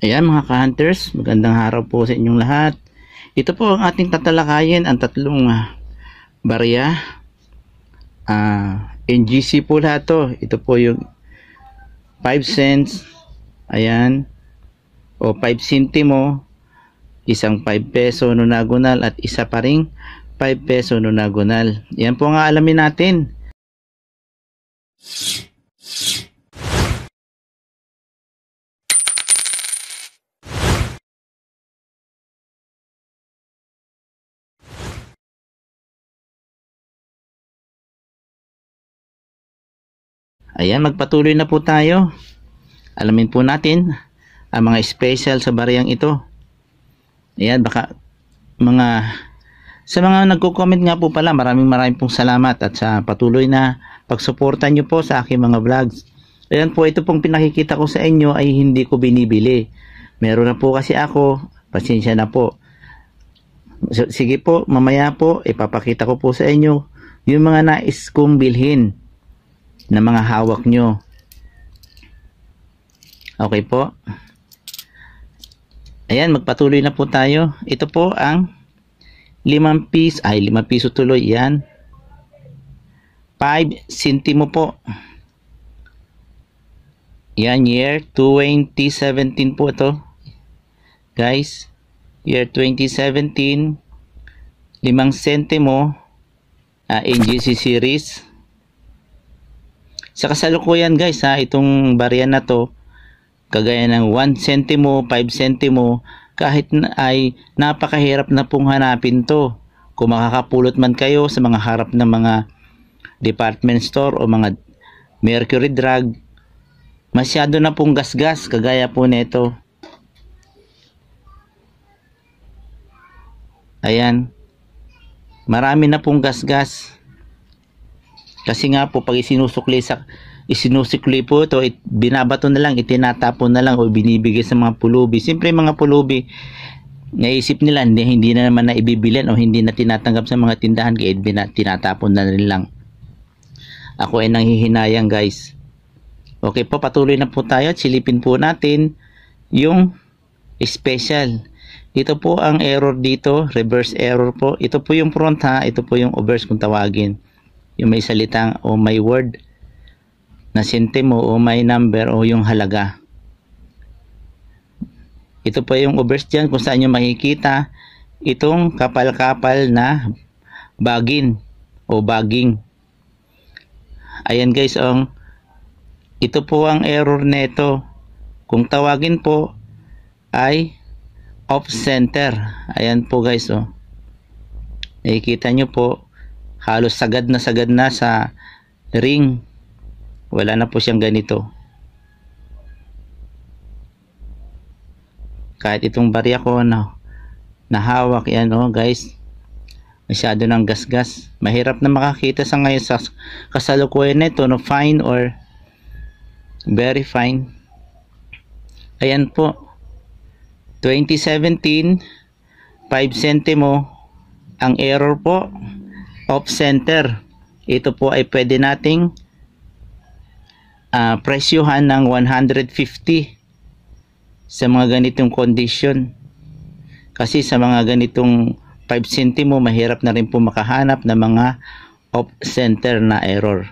Ayan mga ka-hunters, magandang araw po sa inyong lahat. Ito po ang ating tatalakayin, ang tatlong uh, barya. Uh, ah, NGC po lahat to. Ito po yung 5 cents, ayan, o 5 sintimo, isang 5 peso nonagonal at isa pa ring 5 peso nonagonal. Yan po ang alamin natin. Ayan, magpatuloy na po tayo. Alamin po natin ang mga special sa bariyang ito. Ayan, baka mga sa mga nagko-comment nga po pala, maraming maraming pong salamat at sa patuloy na pagsuporta nyo po sa aking mga vlogs. Ayan po, ito pong pinakikita ko sa inyo ay hindi ko binibili. Meron na po kasi ako, pasensya na po. Sige po, mamaya po, ipapakita ko po sa inyo yung mga nais kong bilhin ng mga hawak nyo. Okay po. Ayan, magpatuloy na po tayo. Ito po ang 5 piece, ay 5 piso tuloy, yan. 5 sentimo po. Yan, year 2017 po ito. Guys, year 2017, 5 sentimo, uh, NGC series, sa kasalukuyan guys ha, itong barya na to, kagaya ng 1 centimo, 5 centimo, kahit ay napakahirap na pong hanapin to. Kung makakapulot man kayo sa mga harap ng mga department store o mga mercury drug, masyado na pong gasgas -gas, kagaya po nito. Ayan. Marami na pong gasgas. -gas. Kasi nga po, pag isinusukli sa isinusukli po ito, it, binabato na lang, itinatapon na lang o binibigay sa mga pulubi. Siyempre mga pulubi, naisip nila hindi, hindi na naman na ibibilan o hindi na tinatanggap sa mga tindahan kaya bina, tinatapon na rin lang. Ako ay nanghihinayang guys. Okay po, patuloy na po tayo at silipin po natin yung special. Ito po ang error dito, reverse error po. Ito po yung front ha, ito po yung obverse kung tawagin yung may salitang o may word na sentimo o may number o yung halaga. Ito po yung obverse dyan kung saan nyo makikita itong kapal-kapal na bagin o baging. Ayan guys, ang oh. ito po ang error nito. Kung tawagin po ay off center. Ayan po guys, oh. Nakikita nyo po halos sagad na sagad na sa ring. Wala na po siyang ganito. Kahit itong barya ko na nahawak yan oh guys. Masyado ng gasgas. Mahirap na makakita sa ngayon sa kasalukuyan nito no fine or very fine. Ayan po. 2017 5 centimo ang error po off center. Ito po ay pwede nating uh, presyuhan ng 150 sa mga ganitong condition. Kasi sa mga ganitong 5 centimo, mahirap na rin po makahanap ng mga off-center na error.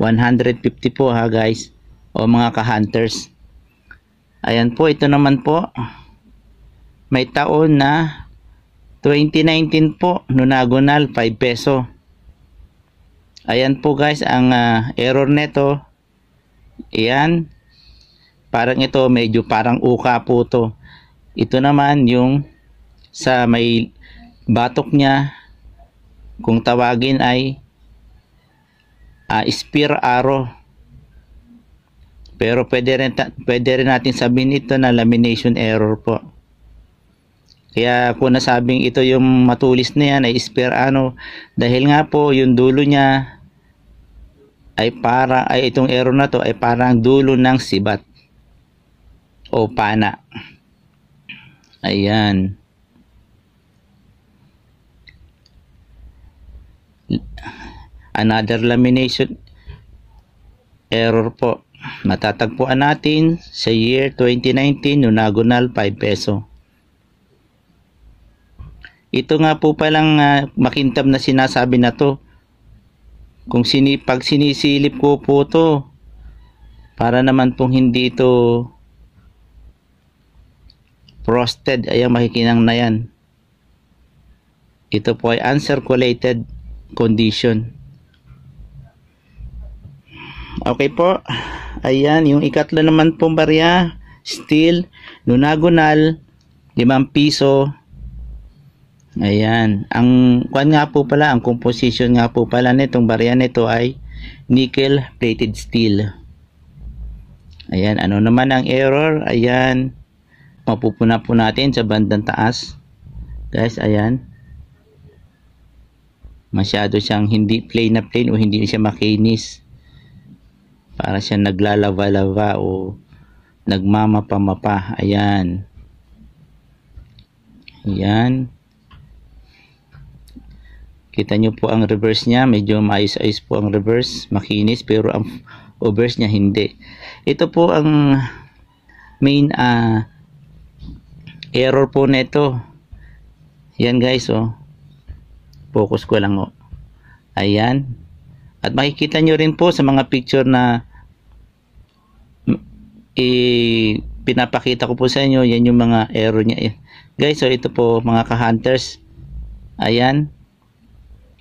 150 po ha guys, o mga ka-hunters. Ayan po, ito naman po, may taon na 2019 po, nunagonal 5 peso. Ayan po guys, ang uh, error neto. Ayan. Parang ito, medyo parang uka po to. Ito naman yung sa may batok niya, kung tawagin ay uh, spear arrow. Pero pwede rin, pwede rin natin sabihin ito na lamination error po. Kaya po nasabing ito yung matulis na yan ay spare ano dahil nga po yung dulo niya ay para ay itong arrow na to ay parang dulo ng sibat o pana. Ayan. Another lamination error po. Matatagpuan natin sa year 2019 nunagonal 5 peso. Ito nga po palang uh, makintab na sinasabi na to. Kung sini, pag sinisilip ko po to, para naman pong hindi ito frosted, ayan makikinang na yan. Ito po ay uncirculated condition. Okay po. Ayan, yung ikatlo naman pong barya, steel, lunagonal, 5 piso, Ayan. Ang kwan nga po pala, ang composition nga po pala nitong barya nito ay nickel plated steel. Ayan, ano naman ang error? Ayan. Mapupuna po natin sa bandang taas. Guys, ayan. Masyado siyang hindi plain na plain o hindi siya makinis. Para siya naglalava-lava o nagmamapa-mapa. Ayan. Ayan. Kita nyo po ang reverse niya, medyo maayos-ayos po ang reverse, makinis, pero ang obverse niya hindi. Ito po ang main uh, error po nito. Yan guys, oh. Focus ko lang, oh. Ayan. At makikita nyo rin po sa mga picture na eh, pinapakita ko po sa inyo, yan yung mga error niya. Guys, so oh, ito po mga ka-hunters. Ayan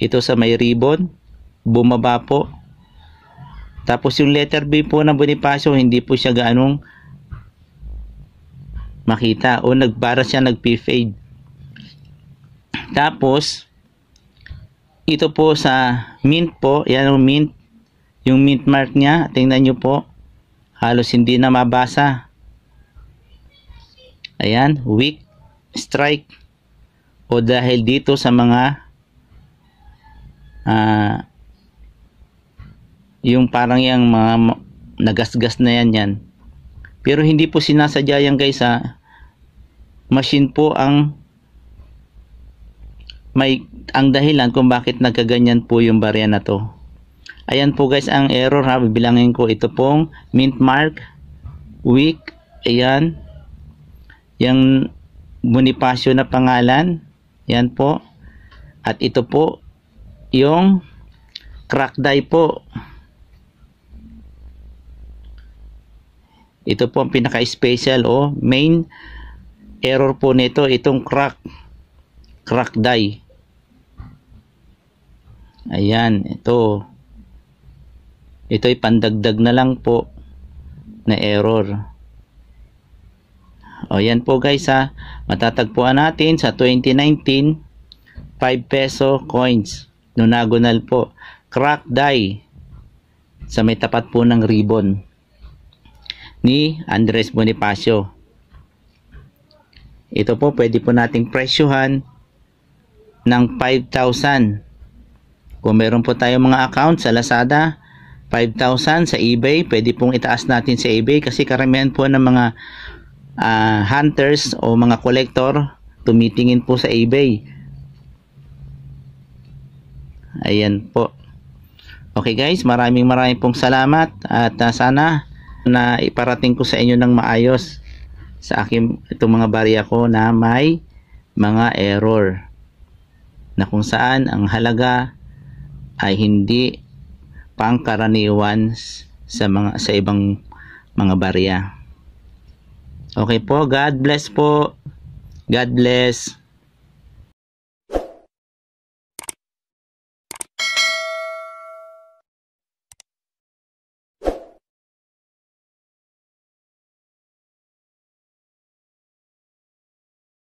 ito sa may ribbon, bumaba po. Tapos yung letter B po ng Bonifacio, hindi po siya gaanong makita o nagbara siya nagpi-fade. Tapos ito po sa mint po, yan yung mint, yung mint mark niya, tingnan niyo po. Halos hindi na mabasa. Ayan, weak strike o dahil dito sa mga uh, yung parang yung mga nagasgas na yan yan pero hindi po sinasadya yan guys ha ah. machine po ang may ang dahilan kung bakit nagkaganyan po yung barya na to ayan po guys ang error ha bibilangin ko ito pong mint mark week ayan yung Bonifacio na pangalan yan po at ito po yung crack die po. Ito po ang pinaka-special o oh, main error po nito itong crack crack die. Ayan, ito. Ito ay pandagdag na lang po na error. O yan po guys ha, matatagpuan natin sa 2019 5 peso coins nonagonal po, crack die sa may tapat po ng ribbon ni Andres Bonifacio. Ito po pwede po nating presyuhan ng 5,000. Kung meron po tayong mga account sa Lazada, 5,000 sa eBay, pwede pong itaas natin sa eBay kasi karamihan po ng mga uh, hunters o mga collector tumitingin po sa eBay. Ayan po. Okay guys, maraming maraming pong salamat at uh, sana na iparating ko sa inyo ng maayos sa akin itong mga barya ko na may mga error na kung saan ang halaga ay hindi pangkaraniwan sa mga sa ibang mga barya. Okay po, God bless po. God bless.